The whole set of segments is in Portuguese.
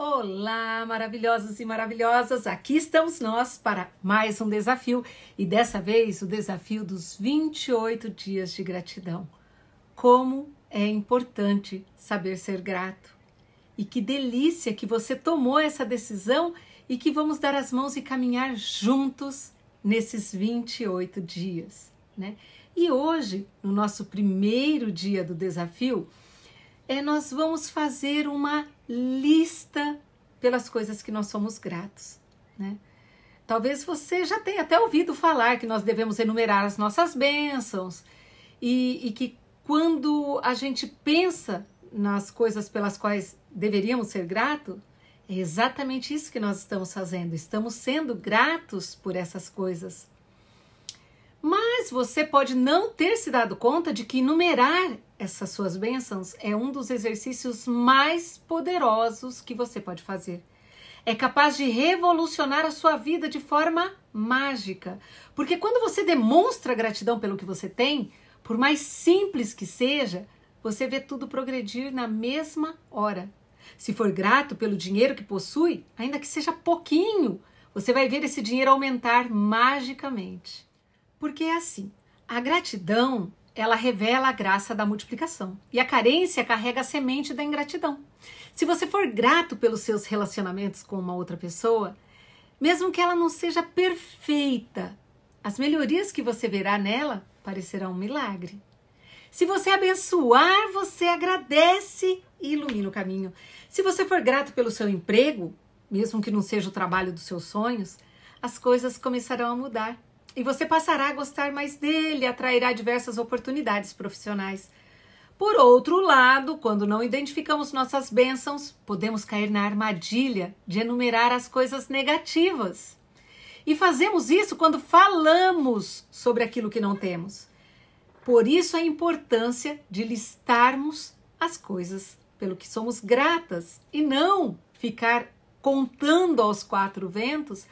Olá, maravilhosos e maravilhosas! Aqui estamos nós para mais um desafio e dessa vez o desafio dos 28 dias de gratidão. Como é importante saber ser grato! E que delícia que você tomou essa decisão e que vamos dar as mãos e caminhar juntos nesses 28 dias, né? E hoje, no nosso primeiro dia do desafio, é, nós vamos fazer uma lista pelas coisas que nós somos gratos, né? Talvez você já tenha até ouvido falar que nós devemos enumerar as nossas bênçãos e, e que quando a gente pensa nas coisas pelas quais deveríamos ser gratos, é exatamente isso que nós estamos fazendo. Estamos sendo gratos por essas coisas você pode não ter se dado conta de que numerar essas suas bênçãos é um dos exercícios mais poderosos que você pode fazer. É capaz de revolucionar a sua vida de forma mágica. Porque quando você demonstra gratidão pelo que você tem, por mais simples que seja, você vê tudo progredir na mesma hora. Se for grato pelo dinheiro que possui, ainda que seja pouquinho, você vai ver esse dinheiro aumentar magicamente. Porque é assim, a gratidão, ela revela a graça da multiplicação. E a carência carrega a semente da ingratidão. Se você for grato pelos seus relacionamentos com uma outra pessoa, mesmo que ela não seja perfeita, as melhorias que você verá nela parecerão um milagre. Se você abençoar, você agradece e ilumina o caminho. Se você for grato pelo seu emprego, mesmo que não seja o trabalho dos seus sonhos, as coisas começarão a mudar e você passará a gostar mais dele, atrairá diversas oportunidades profissionais. Por outro lado, quando não identificamos nossas bênçãos, podemos cair na armadilha de enumerar as coisas negativas. E fazemos isso quando falamos sobre aquilo que não temos. Por isso a importância de listarmos as coisas pelo que somos gratas e não ficar contando aos quatro ventos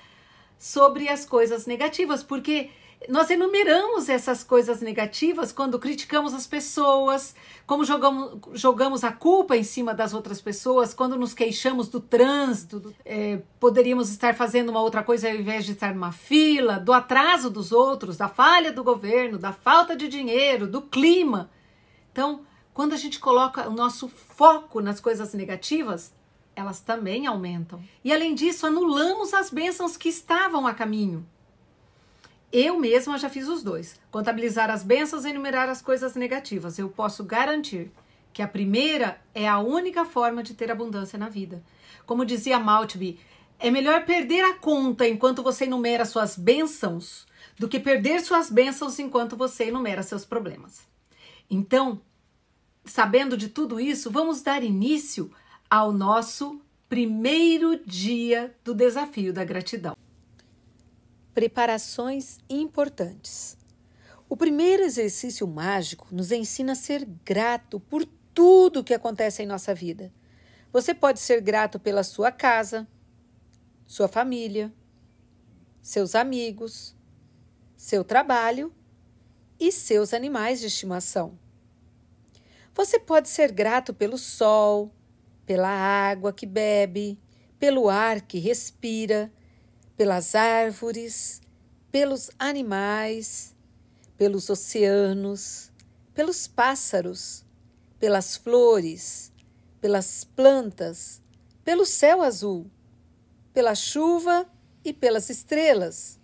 sobre as coisas negativas, porque nós enumeramos essas coisas negativas quando criticamos as pessoas, como jogamos, jogamos a culpa em cima das outras pessoas, quando nos queixamos do trânsito, é, poderíamos estar fazendo uma outra coisa ao invés de estar numa fila, do atraso dos outros, da falha do governo, da falta de dinheiro, do clima. Então, quando a gente coloca o nosso foco nas coisas negativas, elas também aumentam. E além disso, anulamos as bênçãos que estavam a caminho. Eu mesma já fiz os dois: contabilizar as bênçãos e enumerar as coisas negativas. Eu posso garantir que a primeira é a única forma de ter abundância na vida. Como dizia Maltby, é melhor perder a conta enquanto você enumera suas bênçãos do que perder suas bênçãos enquanto você enumera seus problemas. Então, sabendo de tudo isso, vamos dar início ao nosso primeiro dia do desafio da gratidão. Preparações importantes. O primeiro exercício mágico nos ensina a ser grato por tudo que acontece em nossa vida. Você pode ser grato pela sua casa, sua família, seus amigos, seu trabalho e seus animais de estimação. Você pode ser grato pelo sol, pela água que bebe, pelo ar que respira, pelas árvores, pelos animais, pelos oceanos, pelos pássaros, pelas flores, pelas plantas, pelo céu azul, pela chuva e pelas estrelas,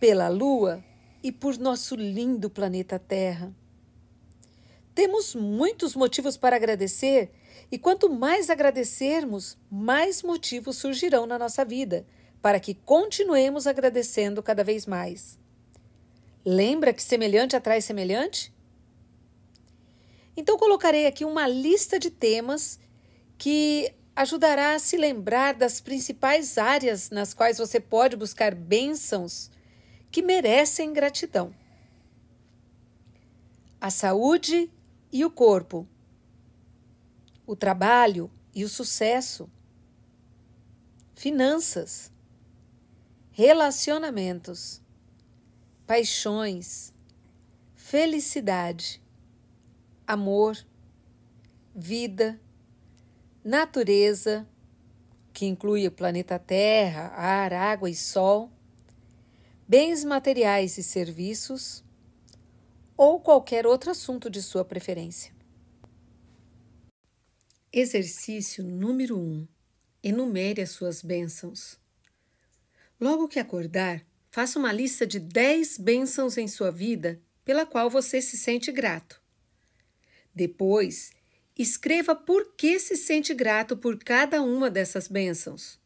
pela lua e por nosso lindo planeta Terra. Temos muitos motivos para agradecer, e quanto mais agradecermos, mais motivos surgirão na nossa vida, para que continuemos agradecendo cada vez mais. Lembra que semelhante atrai semelhante? Então colocarei aqui uma lista de temas que ajudará a se lembrar das principais áreas nas quais você pode buscar bênçãos que merecem gratidão. A saúde e o corpo, o trabalho e o sucesso, finanças, relacionamentos, paixões, felicidade, amor, vida, natureza, que inclui o planeta Terra, ar, água e sol, bens materiais e serviços ou qualquer outro assunto de sua preferência. Exercício número 1. Um. Enumere as suas bênçãos. Logo que acordar, faça uma lista de 10 bênçãos em sua vida pela qual você se sente grato. Depois, escreva por que se sente grato por cada uma dessas bênçãos.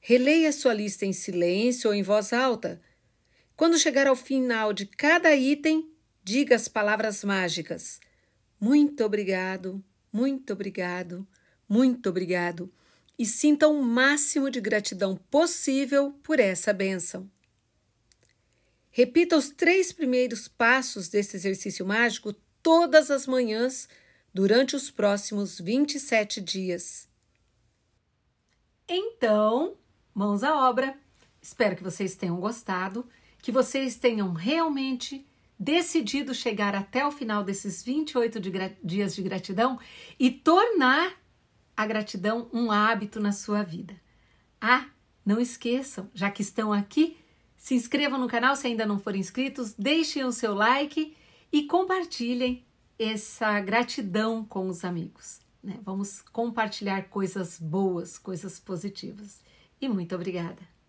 Releia sua lista em silêncio ou em voz alta quando chegar ao final de cada item, diga as palavras mágicas: Muito obrigado, muito obrigado, muito obrigado. E sinta o máximo de gratidão possível por essa benção. Repita os três primeiros passos desse exercício mágico todas as manhãs durante os próximos 27 dias. Então, mãos à obra! Espero que vocês tenham gostado que vocês tenham realmente decidido chegar até o final desses 28 de dias de gratidão e tornar a gratidão um hábito na sua vida. Ah, não esqueçam, já que estão aqui, se inscrevam no canal se ainda não forem inscritos, deixem o seu like e compartilhem essa gratidão com os amigos. Né? Vamos compartilhar coisas boas, coisas positivas. E muito obrigada!